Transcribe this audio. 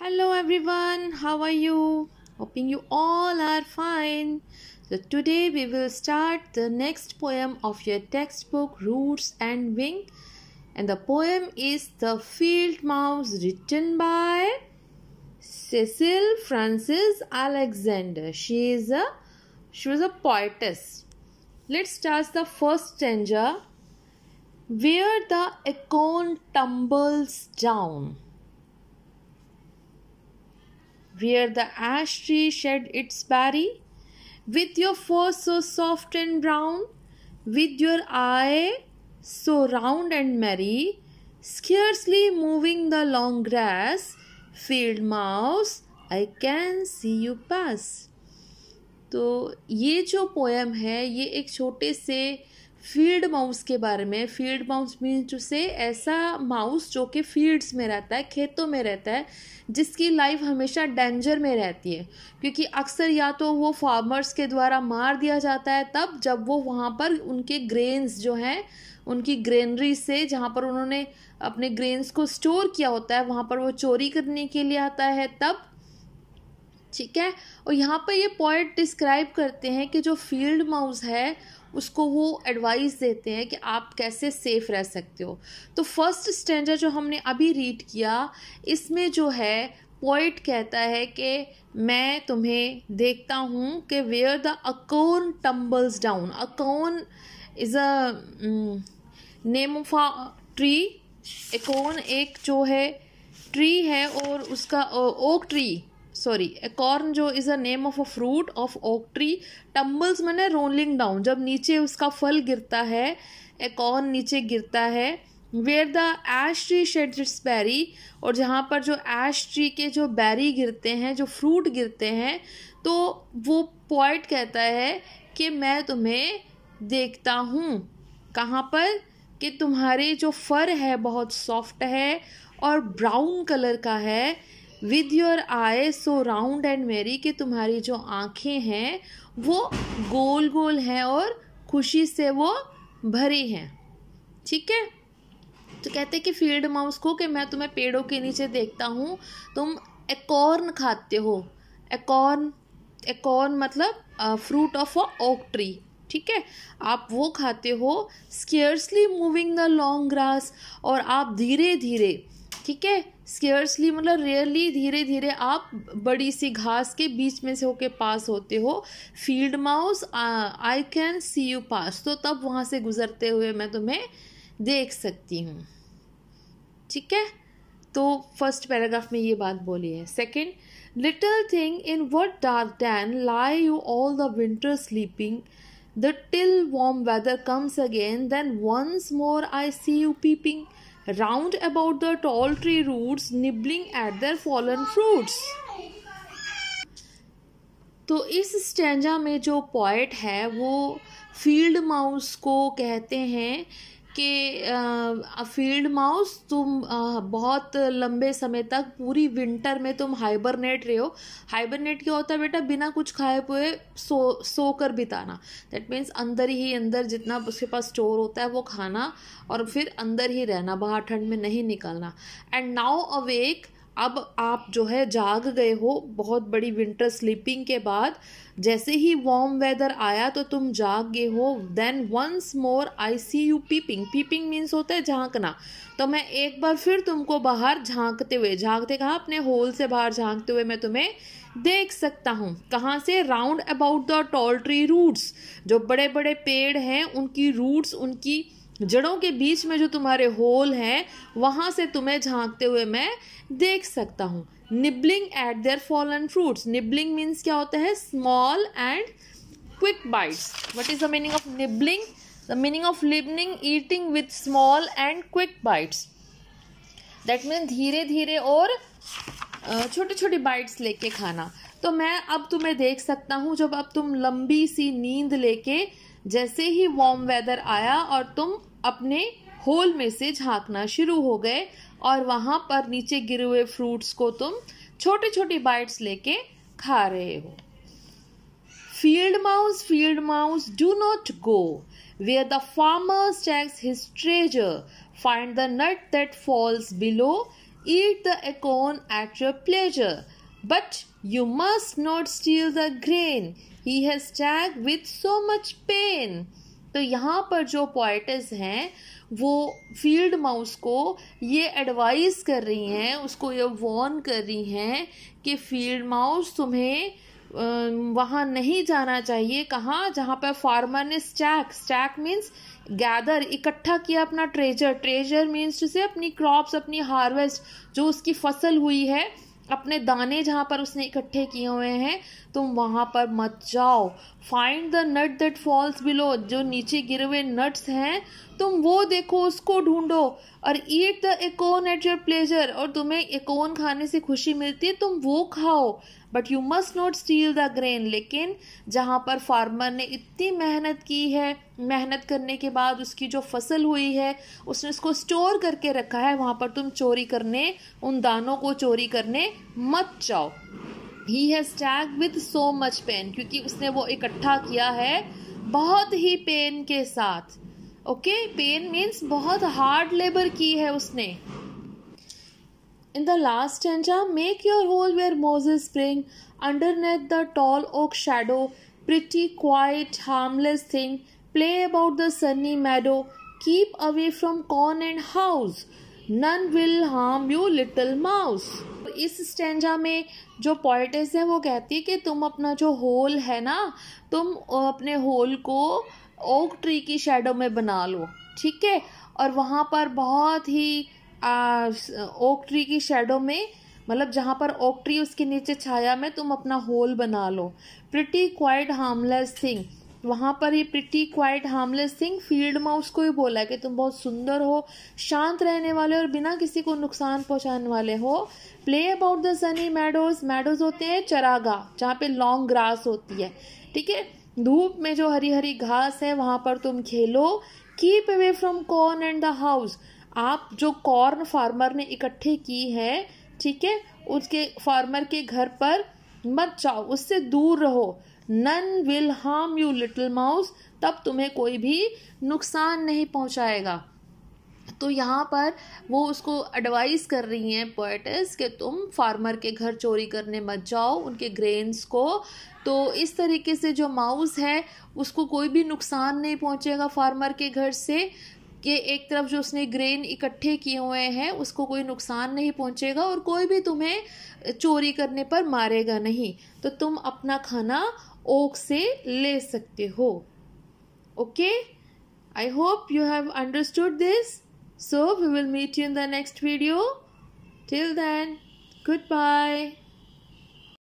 hello everyone how are you hoping you all are fine so today we will start the next poem of your textbook roots and wing and the poem is the field mouse written by cecil frances alexander she is a she was a poetess let's start the first stanza where the acorn tumbles down where the ash tree shed its berry, with your fur so soft and brown, with your eye so round and merry, scarcely moving the long grass, field mouse, i can see you pass तो ये जो poem है ये एक छोटे से field mouse के बारे में फील्ड माउस मीन्स से ऐसा माउस जो कि फील्ड्स में रहता है खेतों में रहता है जिसकी लाइफ हमेशा डेंजर में रहती है क्योंकि अक्सर या तो वो फार्मर्स के द्वारा मार दिया जाता है तब जब वो वहाँ पर उनके ग्रेन्स जो हैं उनकी ग्रेनरी से जहाँ पर उन्होंने अपने ग्रेन्स को स्टोर किया होता है वहाँ पर वो चोरी करने के लिए आता है तब ठीक है और यहाँ पर ये पॉइंट डिस्क्राइब करते हैं कि जो फील्ड माउस है उसको वो एडवाइस देते हैं कि आप कैसे सेफ रह सकते हो तो फर्स्ट स्टैंडर्ड जो हमने अभी रीड किया इसमें जो है पोइट कहता है कि मैं तुम्हें देखता हूँ कि where the acorn tumbles down acorn is a name of a tree acorn एक जो है ट्री है और उसका ओक ट्री सॉरी कॉर्न जो is a name of a fruit of oak tree tumbles मैंने रोलिंग डाउन जब नीचे उसका फल गिरता है ए कॉर्न नीचे गिरता है where the ash tree shed its berry और जहाँ पर जो एश ट्री के जो बैरी गिरते हैं जो फ्रूट गिरते हैं तो वो पॉइंट कहता है कि मैं तुम्हें देखता हूँ कहाँ पर कि तुम्हारे जो फर है बहुत सॉफ्ट है और ब्राउन कलर का है with your eye so round and मेरी कि तुम्हारी जो आँखें हैं वो गोल गोल हैं और खुशी से वो भरी हैं ठीक है तो कहते कि फील्ड माउस को कि मैं तुम्हें पेड़ों के नीचे देखता हूँ तुम एकॉर्न खाते हो एकॉर्न एकॉर्न मतलब fruit of a oak tree ठीक है आप वो खाते हो scarcely moving the long grass और आप धीरे धीरे ठीक है स्केयर्सली मतलब रेयरली धीरे धीरे आप बड़ी सी घास के बीच में से होके पास होते हो field mouse I can see you pass तो तब वहाँ से गुजरते हुए मैं तुम्हें देख सकती हूँ ठीक है तो फर्स्ट पैराग्राफ में ये बात बोली है second little thing in what dark den lie you all the winter sleeping the till warm weather comes again then once more I see you peeping round about the tall tree roots, nibbling at their fallen fruits. तो इस stanza में जो poet है वो field mouse को कहते हैं कि फील्ड माउस तुम आ, बहुत लंबे समय तक पूरी विंटर में तुम हाइबरनेट रहे हो हाइबरनेट क्या होता है बेटा बिना कुछ खाए पुए सो सो कर बिताना दैट मीन्स अंदर ही अंदर जितना उसके पास स्टोर होता है वो खाना और फिर अंदर ही रहना बाहर ठंड में नहीं निकलना एंड नाउ अवेक अब आप जो है जाग गए हो बहुत बड़ी विंटर स्लीपिंग के बाद जैसे ही वार्म वेदर आया तो तुम जाग गए हो then once more I see you peeping peeping means होता है झांकना तो मैं एक बार फिर तुमको बाहर झांकते हुए झांकते कहाँ अपने होल से बाहर झांकते हुए मैं तुम्हें देख सकता हूँ कहाँ से round about the tall tree roots जो बड़े बड़े पेड़ हैं उनकी रूट्स उनकी जड़ों के बीच में जो तुम्हारे होल हैं वहाँ से तुम्हें झांकते हुए मैं देख सकता हूँ nibbling at their and fruits nibbling means क्या होता है small and quick bites what is the meaning of nibbling the meaning of nibbling eating with small and quick bites that mean धीरे धीरे और छोटी छोटी बाइट्स लेके खाना तो मैं अब तुम्हें देख सकता हूँ जब अब तुम लंबी सी नींद लेके जैसे ही वार्म वेदर आया और तुम अपने होल में से झांकना शुरू हो गए और वहां पर नीचे गिरे हुए फ्रूट्स को तुम छोटे छोटे बाइट्स लेके खा रहे हो field mouse field mouse do not go where the farmers takes his treasure find the nut that falls below eat the acorn at your pleasure But you must not steal the grain. He has tagged with so much pain. तो यहाँ पर जो poet's हैं वो field mouse को ये advice कर रही हैं उसको ये वॉर्न कर रही हैं कि फील्ड माउस तुम्हें वहाँ नहीं जाना चाहिए कहाँ जहाँ पर फार्मर ने स्टैक स्टैक मीन्स गैदर इकट्ठा किया अपना ट्रेजर ट्रेजर मीन्स जैसे अपनी क्रॉप्स अपनी हार्वेस्ट जो उसकी फसल हुई है अपने दाने जहाँ पर उसने इकट्ठे किए हुए हैं तुम वहाँ पर मत जाओ find the nut that falls below जो नीचे गिरे हुए नट्स हैं तुम वो देखो उसको ढूंढो और eat the acorn at your pleasure और तुम्हें एकोन खाने से खुशी मिलती है तुम वो खाओ but you must not steal the grain लेकिन जहाँ पर फार्मर ने इतनी मेहनत की है मेहनत करने के बाद उसकी जो फसल हुई है उसने उसको स्टोर करके रखा है वहाँ पर तुम चोरी करने उन दानों को चोरी करने मत जाओ he has tag with so much pain क्योंकि उसने वो इकट्ठा किया है बहुत ही पेन के साथ ओके पेन मीन्स बहुत हार्ड लेबर की है उसने in the last stanza make your hole where mosses spring neath the tall oak shadow pretty quite harmless thing play about the sunny meadow keep away from corn and house none will harm you little mouse इस stanza में जो politics है वो कहती है कि तुम अपना जो होल है ना तुम अपने होल को ओक ट्री की शेडो में बना लो ठीक है और वहाँ पर बहुत ही आ, ओक ट्री की शेडो में मतलब जहाँ पर ओक ट्री उसके नीचे छाया में तुम अपना होल बना लो प्रिटी क्वाइट हार्मलेस थिंग वहाँ पर ये pretty quite harmless thing field mouse को ही बोला है कि तुम बहुत सुंदर हो शांत रहने वाले और बिना किसी को नुकसान पहुँचाने वाले हो play about the sunny meadows meadows होते हैं चरागा जहाँ पे लॉन्ग ग्रास होती है ठीक है धूप में जो हरी हरी घास है वहाँ पर तुम खेलो keep away from corn and the house आप जो कॉर्न फार्मर ने इकट्ठे की है ठीक है उसके फार्मर के घर पर मत जाओ उससे दूर रहो none will harm you little mouse तब तुम्हें कोई भी नुकसान नहीं पहुंचाएगा तो यहाँ पर वो उसको एडवाइस कर रही हैं पोइटस कि तुम फार्मर के घर चोरी करने मत जाओ उनके ग्रेन्स को तो इस तरीके से जो माउस है उसको कोई भी नुकसान नहीं पहुँचेगा फार्मर के घर से कि एक तरफ जो उसने ग्रेन इकट्ठे किए हुए हैं उसको कोई नुकसान नहीं पहुँचेगा और कोई भी तुम्हें चोरी करने पर मारेगा नहीं तो तुम अपना खाना ओक से ले सकते हो okay I hope you have understood this So we will meet you in the next video. Till then, goodbye.